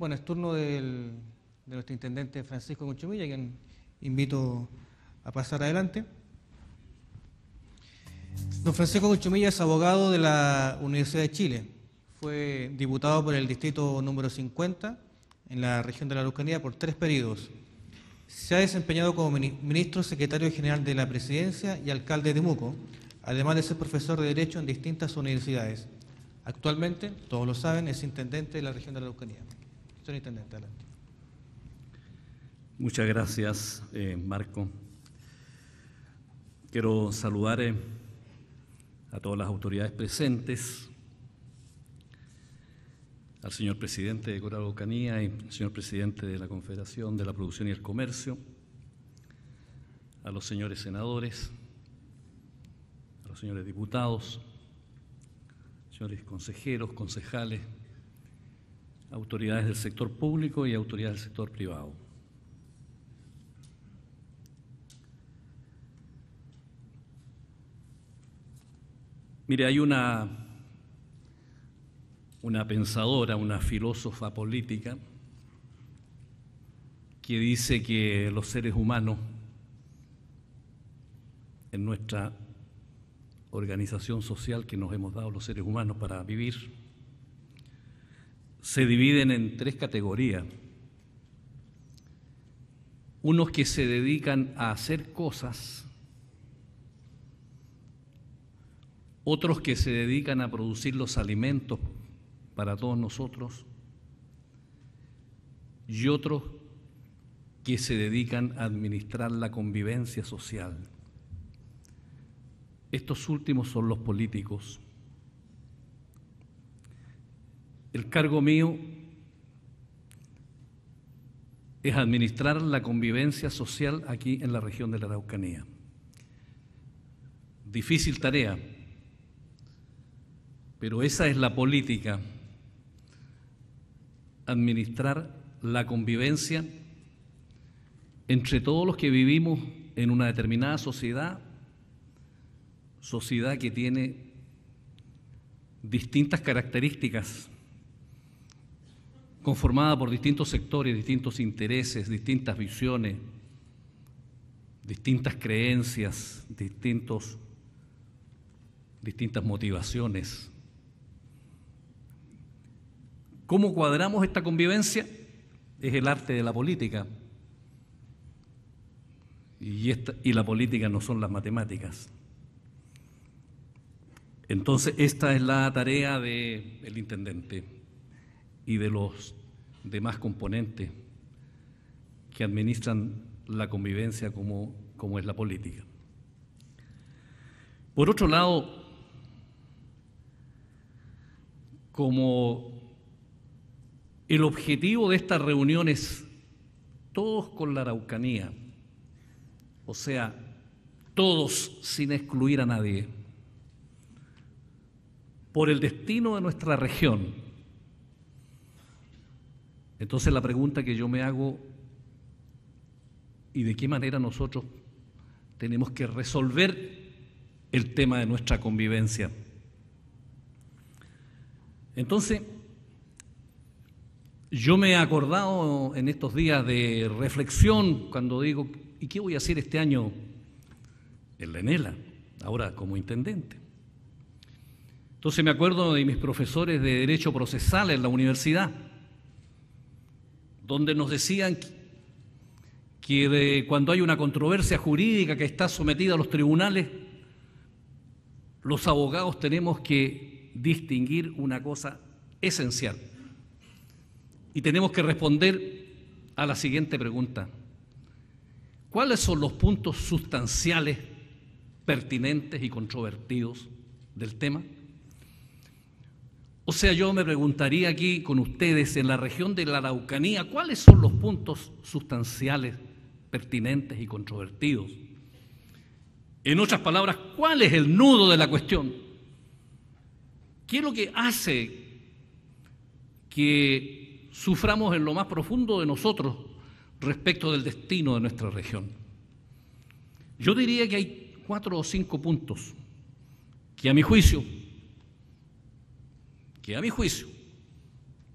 Bueno, es turno de nuestro intendente Francisco Conchumilla, quien invito a pasar adelante. Don Francisco Conchumilla es abogado de la Universidad de Chile. Fue diputado por el distrito número 50 en la región de la Lucanía por tres periodos. Se ha desempeñado como ministro, secretario general de la presidencia y alcalde de Muco, además de ser profesor de Derecho en distintas universidades. Actualmente, todos lo saben, es intendente de la región de la Lucanía. Intendente, Muchas gracias, eh, Marco. Quiero saludar eh, a todas las autoridades presentes, al señor presidente de Coral Bocanía y al señor presidente de la Confederación de la Producción y el Comercio, a los señores senadores, a los señores diputados, señores consejeros, concejales, autoridades del sector público y autoridades del sector privado. Mire, hay una, una pensadora, una filósofa política, que dice que los seres humanos en nuestra organización social que nos hemos dado los seres humanos para vivir, se dividen en tres categorías. Unos que se dedican a hacer cosas, otros que se dedican a producir los alimentos para todos nosotros y otros que se dedican a administrar la convivencia social. Estos últimos son los políticos. El cargo mío es administrar la convivencia social aquí en la región de la Araucanía. Difícil tarea, pero esa es la política, administrar la convivencia entre todos los que vivimos en una determinada sociedad, sociedad que tiene distintas características conformada por distintos sectores, distintos intereses, distintas visiones, distintas creencias, distintos, distintas motivaciones. ¿Cómo cuadramos esta convivencia? Es el arte de la política. Y, esta, y la política no son las matemáticas. Entonces, esta es la tarea del intendente y de los demás componentes que administran la convivencia como, es la política. Por otro lado, como el objetivo de estas reuniones, todos con la Araucanía, o sea, todos sin excluir a nadie, por el destino de nuestra región, entonces la pregunta que yo me hago, ¿y de qué manera nosotros tenemos que resolver el tema de nuestra convivencia? Entonces, yo me he acordado en estos días de reflexión cuando digo, ¿y qué voy a hacer este año en la ENELA, ahora como intendente? Entonces me acuerdo de mis profesores de Derecho Procesal en la universidad donde nos decían que cuando hay una controversia jurídica que está sometida a los tribunales, los abogados tenemos que distinguir una cosa esencial. Y tenemos que responder a la siguiente pregunta. ¿Cuáles son los puntos sustanciales, pertinentes y controvertidos del tema? O sea, yo me preguntaría aquí con ustedes, en la región de la Araucanía, ¿cuáles son los puntos sustanciales, pertinentes y controvertidos? En otras palabras, ¿cuál es el nudo de la cuestión? ¿Qué es lo que hace que suframos en lo más profundo de nosotros respecto del destino de nuestra región? Yo diría que hay cuatro o cinco puntos que a mi juicio que a mi juicio,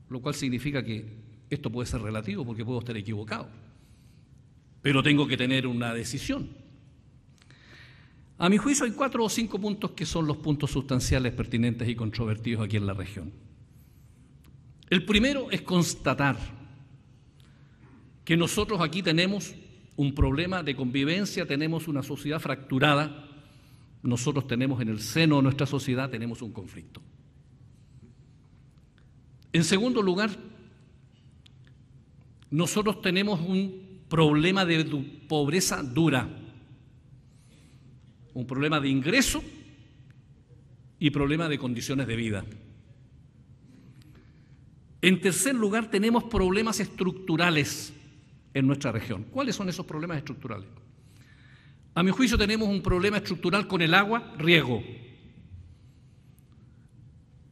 lo cual significa que esto puede ser relativo porque puedo estar equivocado, pero tengo que tener una decisión. A mi juicio hay cuatro o cinco puntos que son los puntos sustanciales, pertinentes y controvertidos aquí en la región. El primero es constatar que nosotros aquí tenemos un problema de convivencia, tenemos una sociedad fracturada, nosotros tenemos en el seno de nuestra sociedad, tenemos un conflicto. En segundo lugar, nosotros tenemos un problema de pobreza dura, un problema de ingreso y problema de condiciones de vida. En tercer lugar, tenemos problemas estructurales en nuestra región. ¿Cuáles son esos problemas estructurales? A mi juicio tenemos un problema estructural con el agua, riego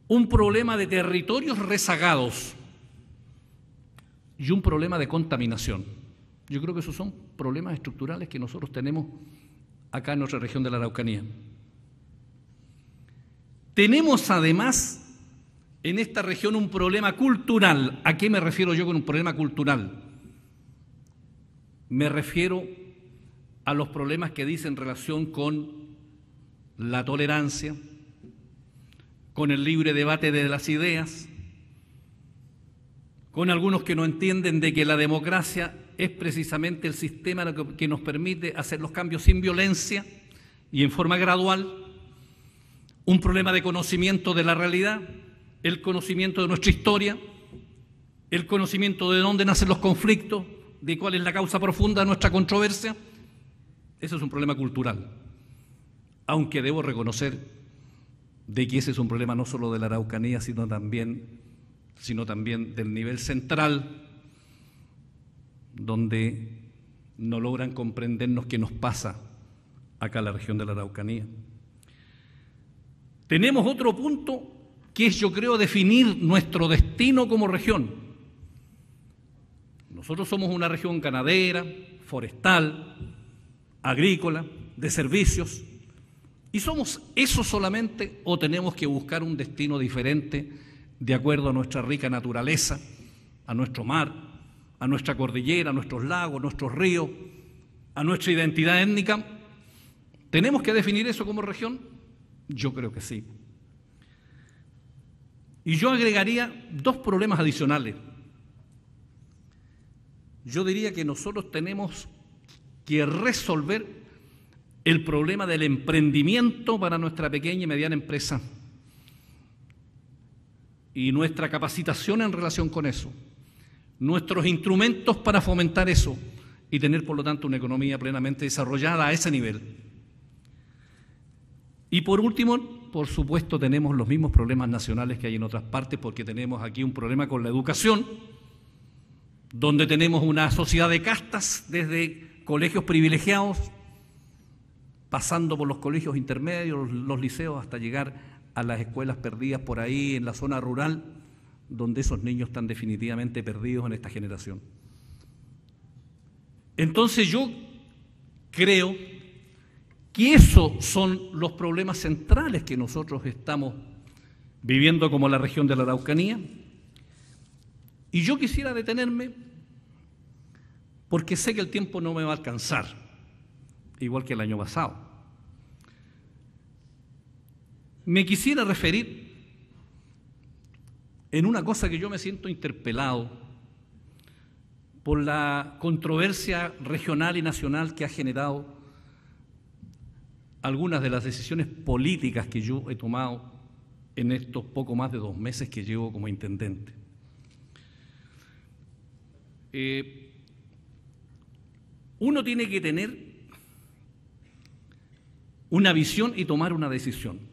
un problema de territorios rezagados y un problema de contaminación. Yo creo que esos son problemas estructurales que nosotros tenemos acá en nuestra región de la Araucanía. Tenemos además en esta región un problema cultural. ¿A qué me refiero yo con un problema cultural? Me refiero a los problemas que dicen relación con la tolerancia, con el libre debate de las ideas, con algunos que no entienden de que la democracia es precisamente el sistema que nos permite hacer los cambios sin violencia y en forma gradual, un problema de conocimiento de la realidad, el conocimiento de nuestra historia, el conocimiento de dónde nacen los conflictos, de cuál es la causa profunda de nuestra controversia. eso es un problema cultural, aunque debo reconocer de que ese es un problema no solo de la Araucanía, sino también, sino también del nivel central, donde no logran comprendernos qué nos pasa acá en la región de la Araucanía. Tenemos otro punto que es, yo creo, definir nuestro destino como región. Nosotros somos una región ganadera, forestal, agrícola, de servicios, ¿Y somos eso solamente o tenemos que buscar un destino diferente de acuerdo a nuestra rica naturaleza, a nuestro mar, a nuestra cordillera, a nuestros lagos, a nuestros ríos, a nuestra identidad étnica? ¿Tenemos que definir eso como región? Yo creo que sí. Y yo agregaría dos problemas adicionales. Yo diría que nosotros tenemos que resolver el problema del emprendimiento para nuestra pequeña y mediana empresa y nuestra capacitación en relación con eso, nuestros instrumentos para fomentar eso y tener, por lo tanto, una economía plenamente desarrollada a ese nivel. Y por último, por supuesto, tenemos los mismos problemas nacionales que hay en otras partes porque tenemos aquí un problema con la educación, donde tenemos una sociedad de castas desde colegios privilegiados pasando por los colegios intermedios, los liceos, hasta llegar a las escuelas perdidas por ahí en la zona rural, donde esos niños están definitivamente perdidos en esta generación. Entonces yo creo que esos son los problemas centrales que nosotros estamos viviendo como la región de la Araucanía. Y yo quisiera detenerme porque sé que el tiempo no me va a alcanzar, igual que el año pasado me quisiera referir en una cosa que yo me siento interpelado por la controversia regional y nacional que ha generado algunas de las decisiones políticas que yo he tomado en estos poco más de dos meses que llevo como intendente. Eh, uno tiene que tener una visión y tomar una decisión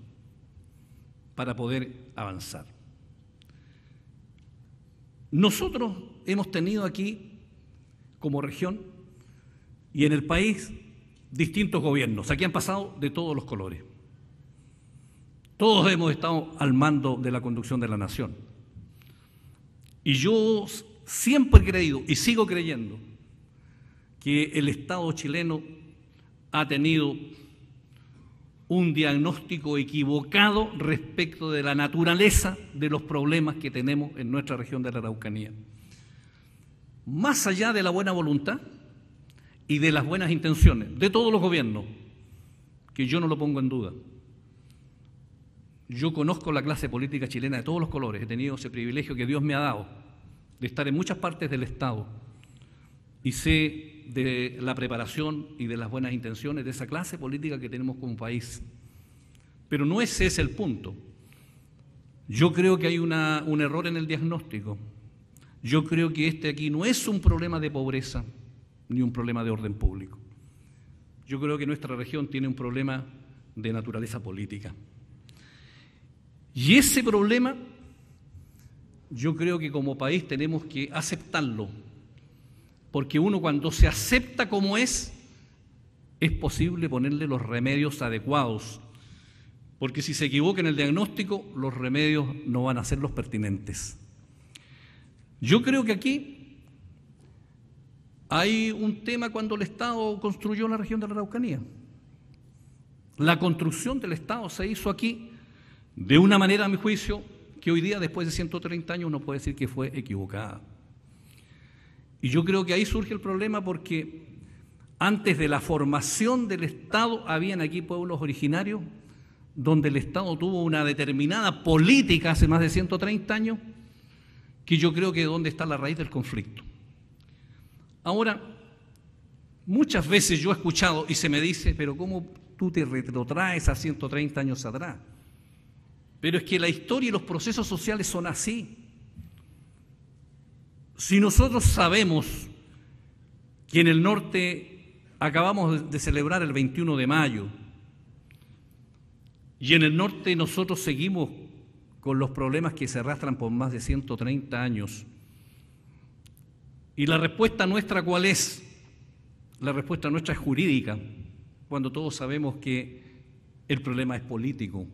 para poder avanzar. Nosotros hemos tenido aquí, como región y en el país, distintos gobiernos. Aquí han pasado de todos los colores. Todos hemos estado al mando de la conducción de la nación. Y yo siempre he creído y sigo creyendo que el Estado chileno ha tenido un diagnóstico equivocado respecto de la naturaleza de los problemas que tenemos en nuestra región de la Araucanía. Más allá de la buena voluntad y de las buenas intenciones de todos los gobiernos, que yo no lo pongo en duda. Yo conozco la clase política chilena de todos los colores, he tenido ese privilegio que Dios me ha dado de estar en muchas partes del Estado y sé de la preparación y de las buenas intenciones de esa clase política que tenemos como país. Pero no ese es el punto. Yo creo que hay un error en el diagnóstico. Yo creo que este aquí no es un problema de pobreza ni un problema de orden público. Yo creo que nuestra región tiene un problema de naturaleza política. Y ese problema yo creo que como país tenemos que aceptarlo porque uno cuando se acepta como es, es posible ponerle los remedios adecuados. Porque si se equivoca en el diagnóstico, los remedios no van a ser los pertinentes. Yo creo que aquí hay un tema cuando el Estado construyó la región de la Araucanía. La construcción del Estado se hizo aquí de una manera, a mi juicio, que hoy día, después de 130 años, uno puede decir que fue equivocada. Y yo creo que ahí surge el problema porque antes de la formación del Estado habían aquí pueblos originarios donde el Estado tuvo una determinada política hace más de 130 años, que yo creo que es donde está la raíz del conflicto. Ahora, muchas veces yo he escuchado y se me dice, pero ¿cómo tú te retrotraes a 130 años atrás? Pero es que la historia y los procesos sociales son así. Si nosotros sabemos que en el norte acabamos de celebrar el 21 de mayo y en el norte nosotros seguimos con los problemas que se arrastran por más de 130 años. ¿Y la respuesta nuestra cuál es? La respuesta nuestra es jurídica, cuando todos sabemos que el problema es político,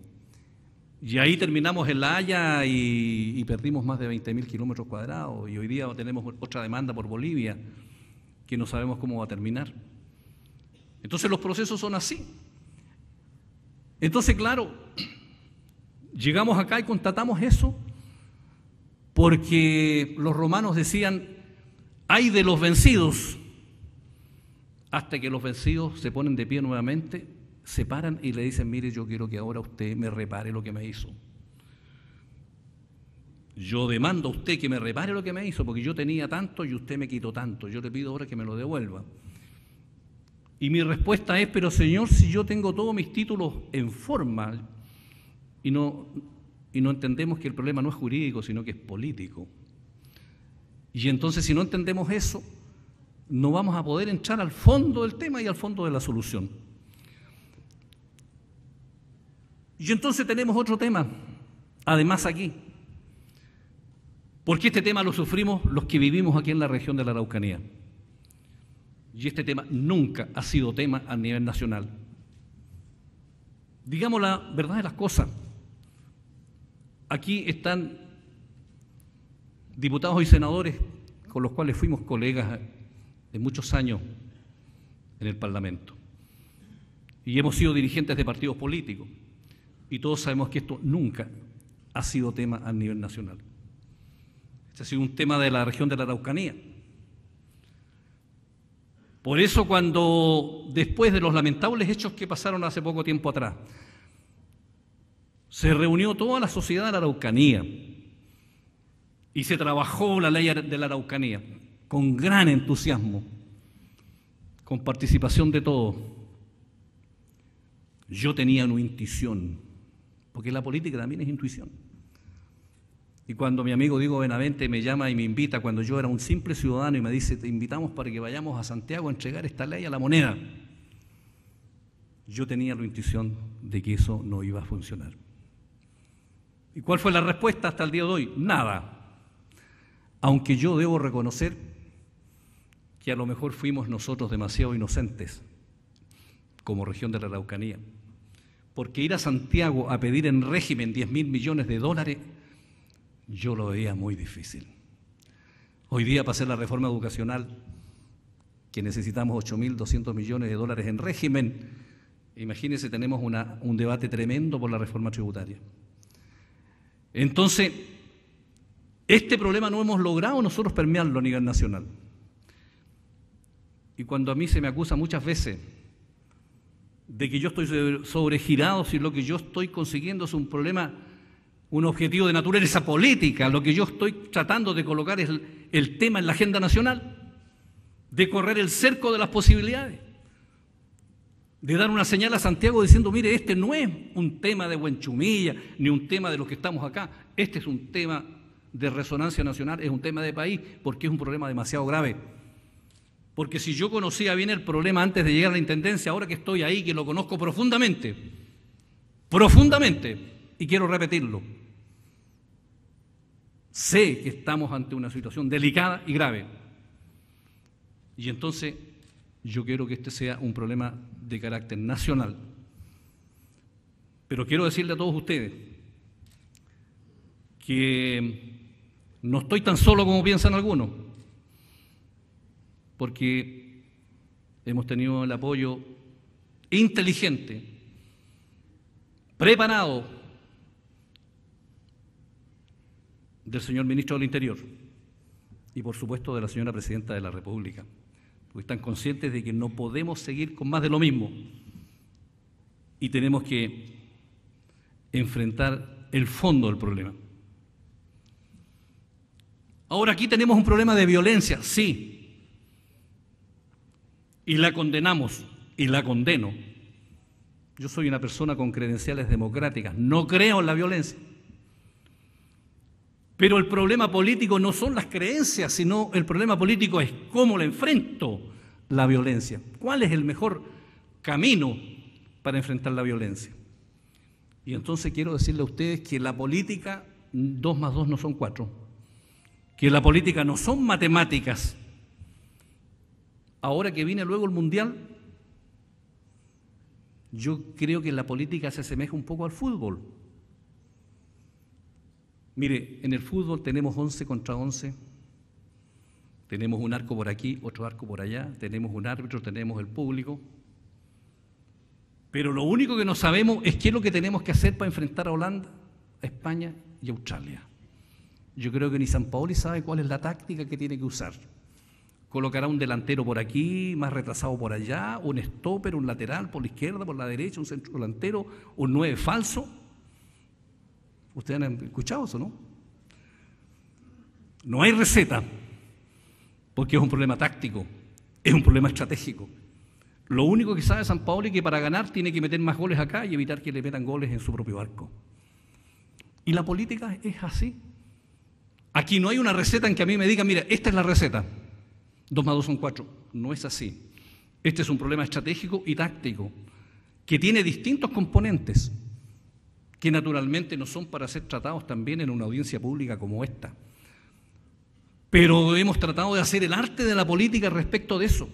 y ahí terminamos en La Haya y, perdimos más de 20.000 kilómetros cuadrados. Y hoy día tenemos otra demanda por Bolivia que no sabemos cómo va a terminar. Entonces los procesos son así. Entonces, claro, llegamos acá y constatamos eso porque los romanos decían, hay de los vencidos, hasta que los vencidos se ponen de pie nuevamente se paran y le dicen, mire, yo quiero que ahora usted me repare lo que me hizo. Yo demando a usted que me repare lo que me hizo, porque yo tenía tanto y usted me quitó tanto. Yo le pido ahora que me lo devuelva. Y mi respuesta es, pero Señor, si yo tengo todos mis títulos en forma y no, y no entendemos que el problema no es jurídico, sino que es político. Y entonces si no entendemos eso, no vamos a poder entrar al fondo del tema y al fondo de la solución. Y entonces tenemos otro tema, además aquí, porque este tema lo sufrimos los que vivimos aquí en la región de la Araucanía. Y este tema nunca ha sido tema a nivel nacional. Digamos la verdad de las cosas. Aquí están diputados y senadores con los cuales fuimos colegas de muchos años en el Parlamento. Y hemos sido dirigentes de partidos políticos. Y todos sabemos que esto nunca ha sido tema a nivel nacional. Este ha sido un tema de la región de la Araucanía. Por eso cuando, después de los lamentables hechos que pasaron hace poco tiempo atrás, se reunió toda la sociedad de la Araucanía y se trabajó la ley de la Araucanía con gran entusiasmo, con participación de todos. Yo tenía una intuición porque la política también es intuición. Y cuando mi amigo Diego Benavente me llama y me invita, cuando yo era un simple ciudadano y me dice, te invitamos para que vayamos a Santiago a entregar esta ley a la moneda, yo tenía la intuición de que eso no iba a funcionar. ¿Y cuál fue la respuesta hasta el día de hoy? Nada. Aunque yo debo reconocer que a lo mejor fuimos nosotros demasiado inocentes como región de la Araucanía porque ir a Santiago a pedir en régimen 10 mil millones de dólares, yo lo veía muy difícil. Hoy día, para hacer la reforma educacional, que necesitamos 8.200 millones de dólares en régimen, imagínense, tenemos un debate tremendo por la reforma tributaria. Entonces, este problema no hemos logrado nosotros permearlo a nivel nacional. Y cuando a mí se me acusa muchas veces de que yo estoy sobregirado si lo que yo estoy consiguiendo es un problema, un objetivo de naturaleza política. Lo que yo estoy tratando de colocar es el, tema en la agenda nacional, de correr el cerco de las posibilidades, de dar una señal a Santiago diciendo, mire, este no es un tema de chumilla, ni un tema de los que estamos acá, este es un tema de resonancia nacional, es un tema de país, porque es un problema demasiado grave. Porque si yo conocía bien el problema antes de llegar a la Intendencia, ahora que estoy ahí, que lo conozco profundamente, profundamente, y quiero repetirlo, sé que estamos ante una situación delicada y grave. Y entonces yo quiero que este sea un problema de carácter nacional. Pero quiero decirle a todos ustedes que no estoy tan solo como piensan algunos porque hemos tenido el apoyo inteligente, preparado del señor ministro del Interior y por supuesto de la señora presidenta de la República, porque están conscientes de que no podemos seguir con más de lo mismo y tenemos que enfrentar el fondo del problema. Ahora aquí tenemos un problema de violencia, sí, y la condenamos y la condeno. Yo soy una persona con credenciales democráticas, no creo en la violencia. Pero el problema político no son las creencias, sino el problema político es cómo la enfrento la violencia. ¿Cuál es el mejor camino para enfrentar la violencia? Y entonces quiero decirle a ustedes que la política, dos más dos no son cuatro, que la política no son matemáticas, ahora que viene luego el Mundial, yo creo que la política se asemeja un poco al fútbol. Mire, en el fútbol tenemos 11 contra 11, tenemos un arco por aquí, otro arco por allá, tenemos un árbitro, tenemos el público. Pero lo único que no sabemos es qué es lo que tenemos que hacer para enfrentar a Holanda, a España y a Australia. Yo creo que ni San Paoli sabe cuál es la táctica que tiene que usar. Colocará un delantero por aquí, más retrasado por allá, un stopper, un lateral por la izquierda, por la derecha, un centro delantero, un nueve falso. Ustedes han escuchado eso, ¿no? No hay receta, porque es un problema táctico, es un problema estratégico. Lo único que sabe San Paolo es que para ganar tiene que meter más goles acá y evitar que le metan goles en su propio arco. Y la política es así. Aquí no hay una receta en que a mí me digan, mira, esta es la receta. Dos más dos son cuatro. No es así. Este es un problema estratégico y táctico que tiene distintos componentes que naturalmente no son para ser tratados también en una audiencia pública como esta. Pero hemos tratado de hacer el arte de la política respecto de eso,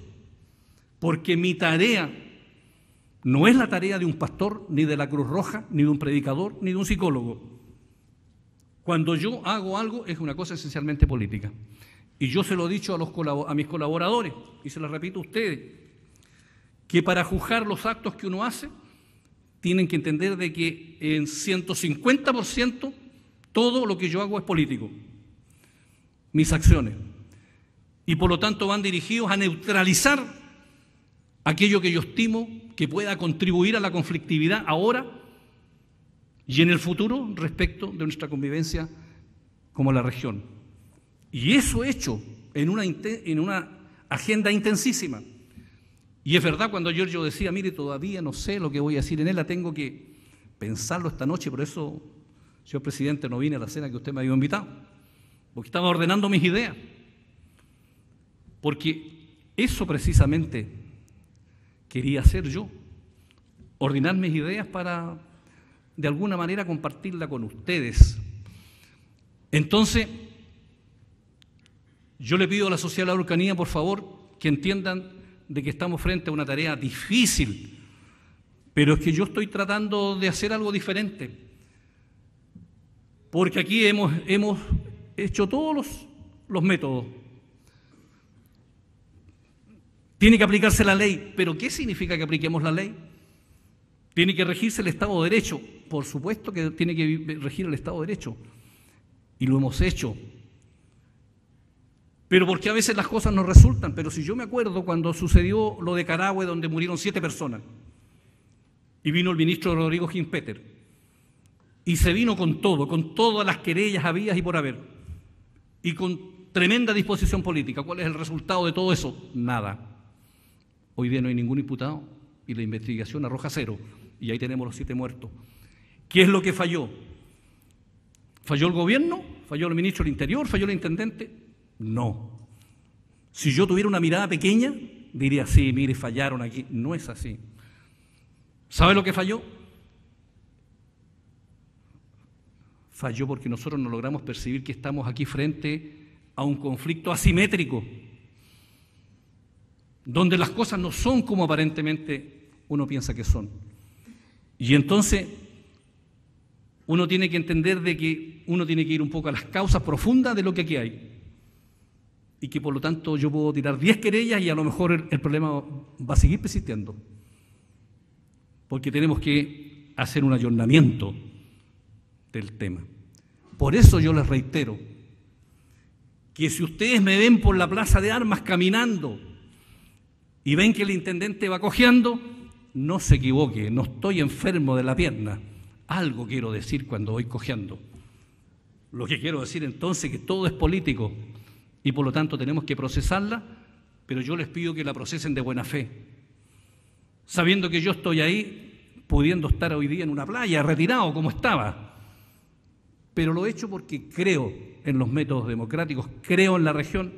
porque mi tarea no es la tarea de un pastor, ni de la Cruz Roja, ni de un predicador, ni de un psicólogo. Cuando yo hago algo es una cosa esencialmente política y yo se lo he dicho a, los, a mis colaboradores, y se lo repito a ustedes, que para juzgar los actos que uno hace, tienen que entender de que en 150% todo lo que yo hago es político, mis acciones. Y por lo tanto van dirigidos a neutralizar aquello que yo estimo que pueda contribuir a la conflictividad ahora y en el futuro respecto de nuestra convivencia como la región. Y eso hecho en una, agenda intensísima. Y es verdad cuando Giorgio decía, mire, todavía no sé lo que voy a decir en él, la tengo que pensarlo esta noche, por eso, señor presidente, no vine a la cena que usted me había invitado, porque estaba ordenando mis ideas. Porque eso precisamente quería hacer yo, ordenar mis ideas para, de alguna manera, compartirla con ustedes. Entonces, yo le pido a la sociedad de la Urcanía, por favor, que entiendan de que estamos frente a una tarea difícil, pero es que yo estoy tratando de hacer algo diferente, porque aquí hemos, hemos hecho todos los, los métodos. Tiene que aplicarse la ley, pero ¿qué significa que apliquemos la ley? Tiene que regirse el Estado de Derecho, por supuesto que tiene que regir el Estado de Derecho, y lo hemos hecho, pero porque a veces las cosas no resultan. Pero si yo me acuerdo cuando sucedió lo de Carahue, donde murieron siete personas, y vino el ministro Rodrigo peter y se vino con todo, con todas las querellas habías y por haber, y con tremenda disposición política. ¿Cuál es el resultado de todo eso? Nada. Hoy día no hay ningún imputado y la investigación arroja cero, y ahí tenemos los siete muertos. ¿Qué es lo que falló? ¿Falló el gobierno? ¿Falló el ministro del Interior? ¿Falló el intendente? No. Si yo tuviera una mirada pequeña, diría, sí, mire, fallaron aquí. No es así. ¿Sabe lo que falló? Falló porque nosotros no logramos percibir que estamos aquí frente a un conflicto asimétrico, donde las cosas no son como aparentemente uno piensa que son. Y entonces uno tiene que entender de que uno tiene que ir un poco a las causas profundas de lo que aquí hay y que por lo tanto yo puedo tirar 10 querellas y a lo mejor el, problema va a seguir persistiendo. Porque tenemos que hacer un ayornamiento del tema. Por eso yo les reitero que si ustedes me ven por la plaza de armas caminando y ven que el intendente va cojeando, no se equivoque, no estoy enfermo de la pierna. Algo quiero decir cuando voy cojeando. Lo que quiero decir entonces es que todo es político y por lo tanto tenemos que procesarla, pero yo les pido que la procesen de buena fe, sabiendo que yo estoy ahí, pudiendo estar hoy día en una playa, retirado como estaba, pero lo he hecho porque creo en los métodos democráticos, creo en la región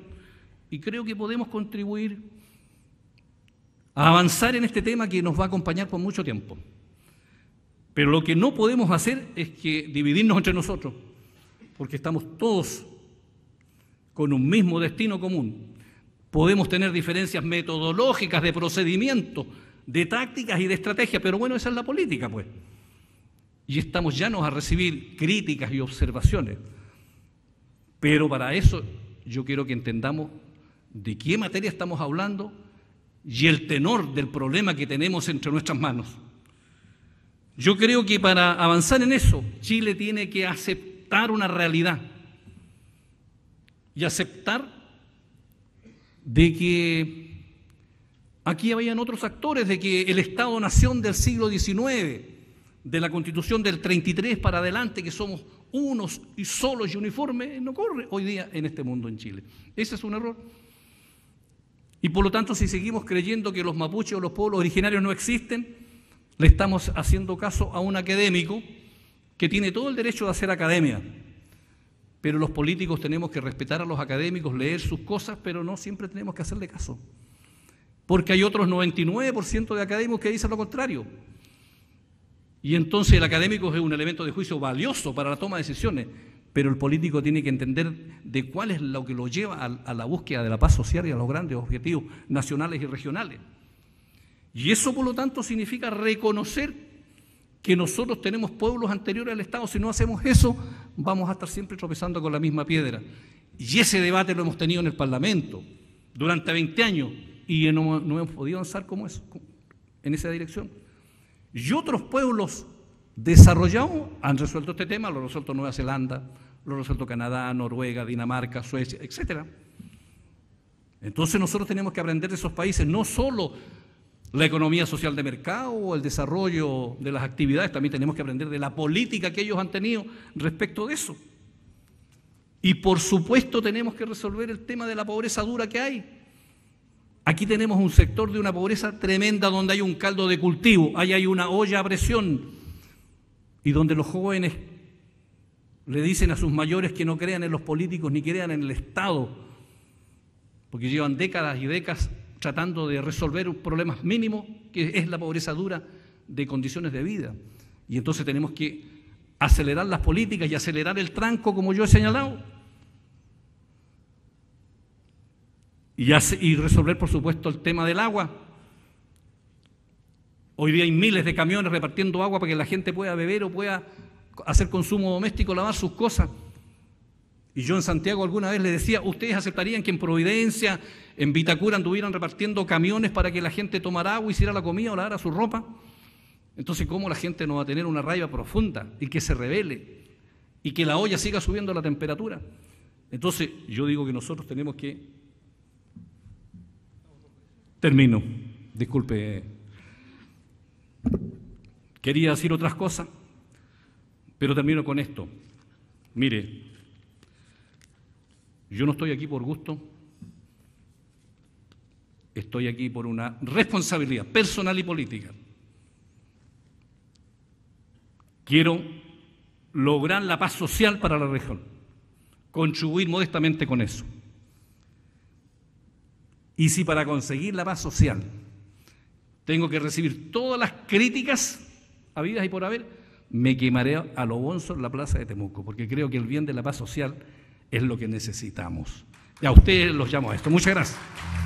y creo que podemos contribuir a avanzar en este tema que nos va a acompañar por mucho tiempo. Pero lo que no podemos hacer es que dividirnos entre nosotros, porque estamos todos con un mismo destino común. Podemos tener diferencias metodológicas, de procedimiento, de tácticas y de estrategias, pero bueno, esa es la política, pues. Y estamos llanos a recibir críticas y observaciones. Pero para eso yo quiero que entendamos de qué materia estamos hablando y el tenor del problema que tenemos entre nuestras manos. Yo creo que para avanzar en eso, Chile tiene que aceptar una realidad y aceptar de que aquí habían otros actores, de que el Estado-Nación del siglo XIX, de la constitución del 33 para adelante, que somos unos y solos y uniformes, no corre hoy día en este mundo en Chile. Ese es un error. Y por lo tanto, si seguimos creyendo que los mapuches o los pueblos originarios no existen, le estamos haciendo caso a un académico que tiene todo el derecho de hacer academia, pero los políticos tenemos que respetar a los académicos, leer sus cosas, pero no siempre tenemos que hacerle caso. Porque hay otros 99% de académicos que dicen lo contrario. Y entonces el académico es un elemento de juicio valioso para la toma de decisiones, pero el político tiene que entender de cuál es lo que lo lleva a, la búsqueda de la paz social y a los grandes objetivos nacionales y regionales. Y eso, por lo tanto, significa reconocer que nosotros tenemos pueblos anteriores al Estado. Si no hacemos eso, vamos a estar siempre tropezando con la misma piedra. Y ese debate lo hemos tenido en el Parlamento durante 20 años y no, hemos podido avanzar como es en esa dirección. Y otros pueblos desarrollados han resuelto este tema, lo ha resuelto Nueva Zelanda, lo ha resuelto Canadá, Noruega, Dinamarca, Suecia, etc. Entonces nosotros tenemos que aprender de esos países, no solo la economía social de mercado o el desarrollo de las actividades. También tenemos que aprender de la política que ellos han tenido respecto de eso. Y por supuesto tenemos que resolver el tema de la pobreza dura que hay. Aquí tenemos un sector de una pobreza tremenda donde hay un caldo de cultivo, ahí hay una olla a presión y donde los jóvenes le dicen a sus mayores que no crean en los políticos ni crean en el Estado, porque llevan décadas y décadas tratando de resolver un problemas mínimos, que es la pobreza dura de condiciones de vida. Y entonces tenemos que acelerar las políticas y acelerar el tranco, como yo he señalado. Y, y resolver, por supuesto, el tema del agua. Hoy día hay miles de camiones repartiendo agua para que la gente pueda beber o pueda hacer consumo doméstico, lavar sus cosas. Y yo en Santiago alguna vez le decía, ¿ustedes aceptarían que en Providencia, en Vitacura, anduvieran repartiendo camiones para que la gente tomara agua, hiciera la comida o lavara su ropa? Entonces, ¿cómo la gente no va a tener una raiva profunda y que se revele y que la olla siga subiendo la temperatura? Entonces, yo digo que nosotros tenemos que... Termino. Disculpe. Quería decir otras cosas, pero termino con esto. Mire, yo no estoy aquí por gusto, estoy aquí por una responsabilidad personal y política. Quiero lograr la paz social para la región, contribuir modestamente con eso. Y si para conseguir la paz social tengo que recibir todas las críticas habidas y por haber, me quemaré a lo bonzo en la plaza de Temuco, porque creo que el bien de la paz social es lo que necesitamos. Y a ustedes los llamo a esto. Muchas gracias.